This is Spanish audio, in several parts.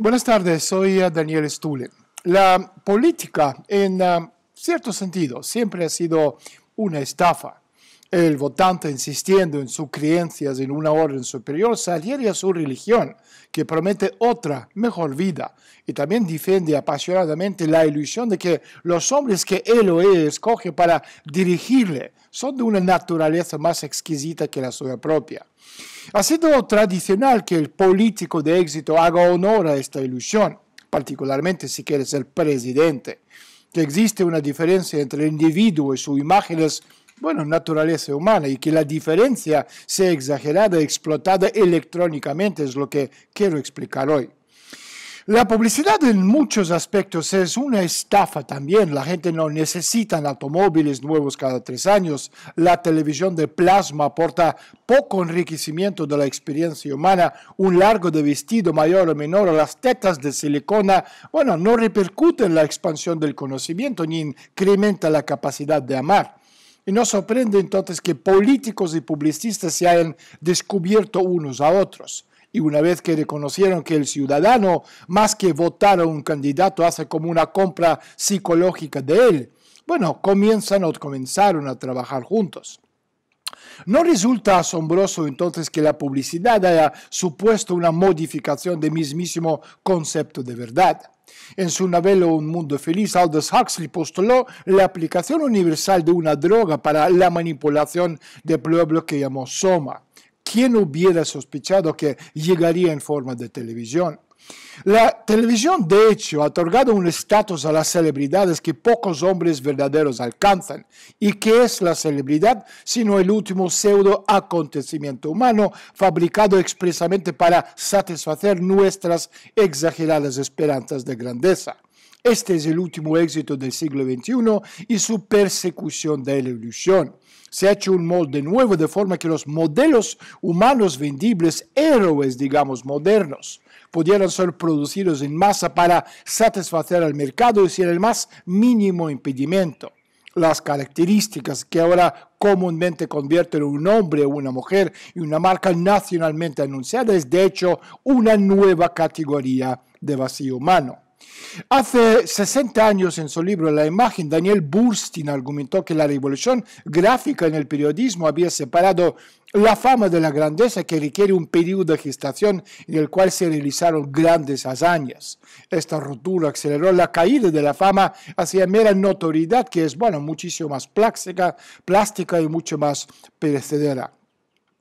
Buenas tardes, soy eh, Daniel Stulen. La política, en eh, cierto sentido, siempre ha sido una estafa. El votante insistiendo en sus creencias en una orden superior saliera a su religión, que promete otra, mejor vida, y también defiende apasionadamente la ilusión de que los hombres que él o ella escoge para dirigirle son de una naturaleza más exquisita que la suya propia. Ha sido tradicional que el político de éxito haga honor a esta ilusión, particularmente si quiere ser presidente. Que existe una diferencia entre el individuo y su imagen es, bueno, naturaleza humana y que la diferencia sea exagerada, explotada electrónicamente es lo que quiero explicar hoy. La publicidad en muchos aspectos es una estafa también. La gente no necesita automóviles nuevos cada tres años. La televisión de plasma aporta poco enriquecimiento de la experiencia humana. Un largo de vestido mayor o menor, las tetas de silicona, bueno, no repercute en la expansión del conocimiento ni incrementa la capacidad de amar. Y no sorprende entonces que políticos y publicistas se hayan descubierto unos a otros. Y una vez que reconocieron que el ciudadano, más que votar a un candidato, hace como una compra psicológica de él, bueno, comienzan o comenzaron a trabajar juntos. ¿No resulta asombroso entonces que la publicidad haya supuesto una modificación del mismísimo concepto de verdad? En su novela Un mundo feliz, Aldous Huxley postuló la aplicación universal de una droga para la manipulación del pueblo que llamó Soma. ¿Quién hubiera sospechado que llegaría en forma de televisión? La televisión, de hecho, ha otorgado un estatus a las celebridades que pocos hombres verdaderos alcanzan. ¿Y qué es la celebridad sino el último pseudo acontecimiento humano fabricado expresamente para satisfacer nuestras exageradas esperanzas de grandeza? Este es el último éxito del siglo XXI y su persecución de la ilusión. Se ha hecho un molde nuevo de forma que los modelos humanos vendibles, héroes, digamos, modernos, pudieran ser producidos en masa para satisfacer al mercado y ser el más mínimo impedimento. Las características que ahora comúnmente convierten un hombre, o una mujer y una marca nacionalmente anunciada es de hecho una nueva categoría de vacío humano. Hace 60 años en su libro La imagen, Daniel Burstein argumentó que la revolución gráfica en el periodismo había separado la fama de la grandeza que requiere un periodo de gestación en el cual se realizaron grandes hazañas. Esta rotura aceleró la caída de la fama hacia mera notoriedad que es, bueno, muchísimo más plástica y mucho más perecedera.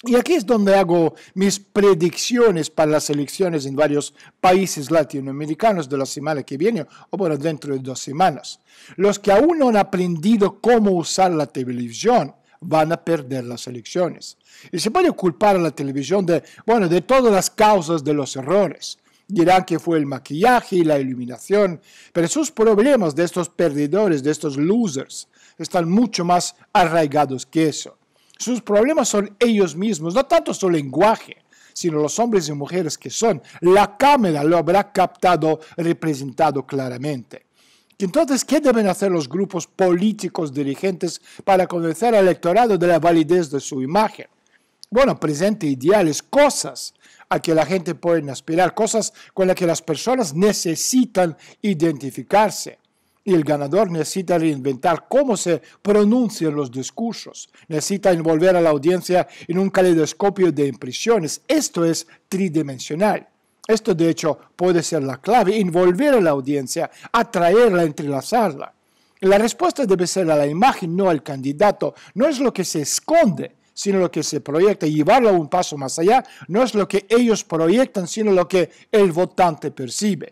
Y aquí es donde hago mis predicciones para las elecciones en varios países latinoamericanos de la semana que viene, o bueno, dentro de dos semanas. Los que aún no han aprendido cómo usar la televisión van a perder las elecciones. Y se puede culpar a la televisión de, bueno, de todas las causas de los errores. Dirán que fue el maquillaje y la iluminación, pero sus problemas de estos perdedores, de estos losers, están mucho más arraigados que eso. Sus problemas son ellos mismos, no tanto su lenguaje, sino los hombres y mujeres que son. La cámara lo habrá captado, representado claramente. Entonces, ¿qué deben hacer los grupos políticos dirigentes para convencer al electorado de la validez de su imagen? Bueno, presente ideales, cosas a que la gente puede aspirar, cosas con las que las personas necesitan identificarse. Y el ganador necesita reinventar cómo se pronuncian los discursos, necesita envolver a la audiencia en un caleidoscopio de impresiones. Esto es tridimensional. Esto de hecho puede ser la clave, envolver a la audiencia, atraerla, entrelazarla. La respuesta debe ser a la imagen, no al candidato. No es lo que se esconde, sino lo que se proyecta. Llevarlo un paso más allá no es lo que ellos proyectan, sino lo que el votante percibe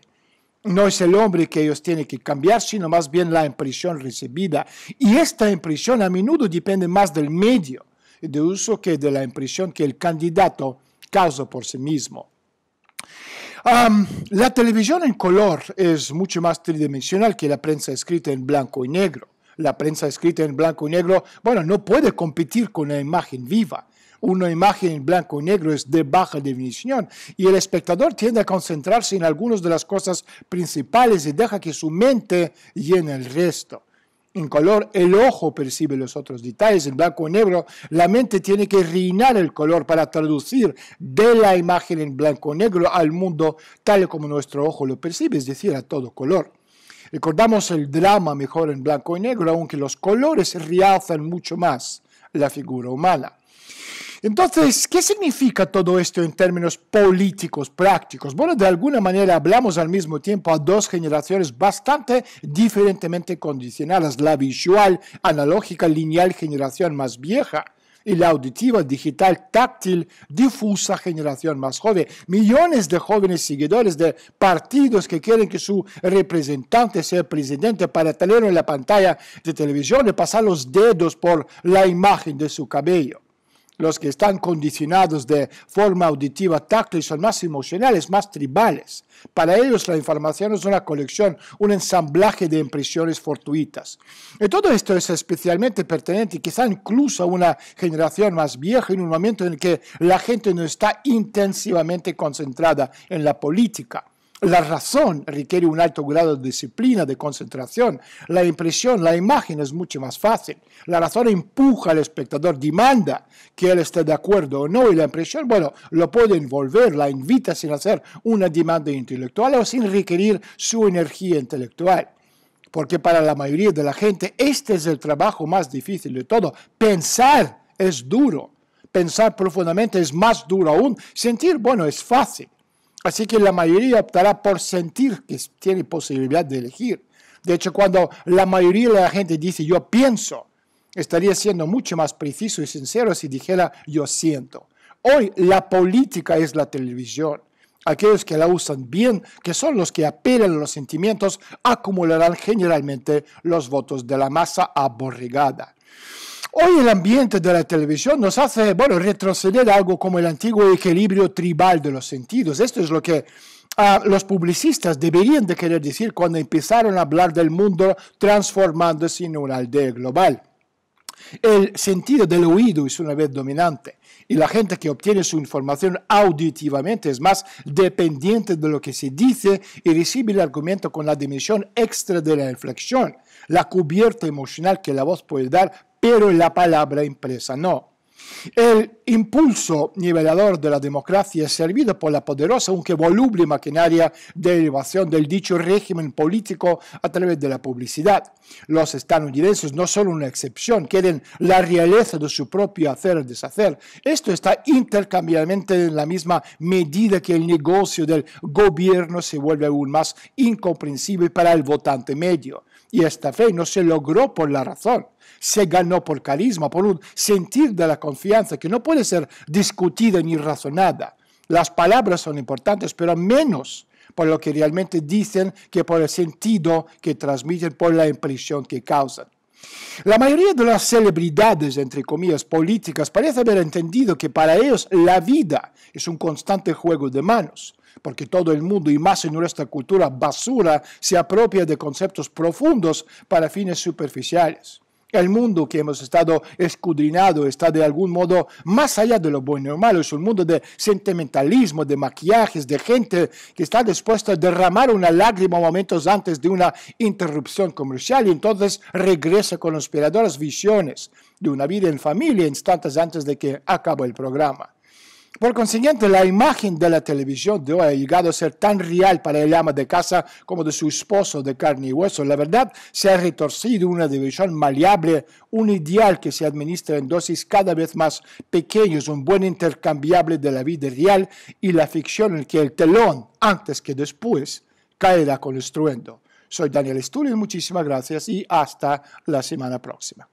no es el hombre que ellos tienen que cambiar, sino más bien la impresión recibida. Y esta impresión a menudo depende más del medio de uso que de la impresión que el candidato causa por sí mismo. la televisión en color es mucho más tridimensional que la prensa escrita en blanco y negro. La prensa escrita en blanco y negro, bueno, no puede competir con la imagen viva una imagen en blanco y negro es de baja definición y el espectador tiende a concentrarse en algunas de las cosas principales y deja que su mente llene el resto. En color el ojo percibe los otros detalles, en blanco y negro la mente tiene que reinar el color para traducir de la imagen en blanco y negro al mundo tal como nuestro ojo lo percibe, es decir, a todo color. Recordamos el drama mejor en blanco y negro, aunque los colores realzan mucho más la figura humana. Entonces, ¿qué significa todo esto en términos políticos, prácticos? Bueno, de alguna manera hablamos al mismo tiempo a dos generaciones bastante diferentemente condicionadas, la visual, analógica, lineal, generación más vieja y la auditiva, digital, táctil, difusa generación más joven. Millones de jóvenes seguidores de partidos que quieren que su representante sea presidente para tenerlo en la pantalla de televisión y pasar los dedos por la imagen de su cabello los que están condicionados de forma auditiva táctil son más emocionales, más tribales. Para ellos la información es una colección, un ensamblaje de impresiones fortuitas. Y todo esto es especialmente pertinente, quizá incluso a una generación más vieja, en un momento en el que la gente no está intensivamente concentrada en la política. La razón requiere un alto grado de disciplina, de concentración. La impresión, la imagen es mucho más fácil. La razón empuja al espectador, demanda que él esté de acuerdo o no. Y la impresión, bueno, lo puede envolver, la invita sin hacer una demanda intelectual o sin requerir su energía intelectual. Porque para la mayoría de la gente este es el trabajo más difícil de todo. Pensar es duro. Pensar profundamente es más duro aún. Sentir, bueno, es fácil Así que la mayoría optará por sentir que tiene posibilidad de elegir. De hecho, cuando la mayoría de la gente dice yo pienso, estaría siendo mucho más preciso y sincero si dijera yo siento. Hoy la política es la televisión. Aquellos que la usan bien, que son los que apelan a los sentimientos, acumularán generalmente los votos de la masa aborregada. Hoy el ambiente de la televisión nos hace, bueno, retroceder algo como el antiguo equilibrio tribal de los sentidos. Esto es lo que ah, los publicistas deberían de querer decir cuando empezaron a hablar del mundo transformándose en una aldea global. El sentido del oído es una vez dominante y la gente que obtiene su información auditivamente es más dependiente de lo que se dice y recibe el argumento con la dimensión extra de la inflexión, la cubierta emocional que la voz puede dar pero la palabra impresa no. El impulso nivelador de la democracia servido por la poderosa aunque voluble maquinaria de elevación del dicho régimen político a través de la publicidad. Los estadounidenses no son una excepción, quieren la realeza de su propio hacer deshacer. Esto está intercambiablemente en la misma medida que el negocio del gobierno se vuelve aún más incomprensible para el votante medio. Y esta fe no se logró por la razón, se ganó por carisma, por un sentir de la confianza que no puede ser discutida ni razonada. Las palabras son importantes, pero menos por lo que realmente dicen que por el sentido que transmiten, por la impresión que causan. La mayoría de las celebridades, entre comillas, políticas, parece haber entendido que para ellos la vida es un constante juego de manos, porque todo el mundo y más en nuestra cultura basura se apropia de conceptos profundos para fines superficiales. El mundo que hemos estado escudrinado está de algún modo más allá de lo bueno y malo. Es un mundo de sentimentalismo, de maquillajes, de gente que está dispuesta a derramar una lágrima momentos antes de una interrupción comercial y entonces regresa con inspiradoras visiones de una vida en familia instantes antes de que acabe el programa. Por consiguiente, la imagen de la televisión de hoy ha llegado a ser tan real para el ama de casa como de su esposo de carne y hueso. La verdad se ha retorcido una división maleable, un ideal que se administra en dosis cada vez más pequeños, un buen intercambiable de la vida real y la ficción en que el telón, antes que después, caerá con estruendo. Soy Daniel Estulio, muchísimas gracias y hasta la semana próxima.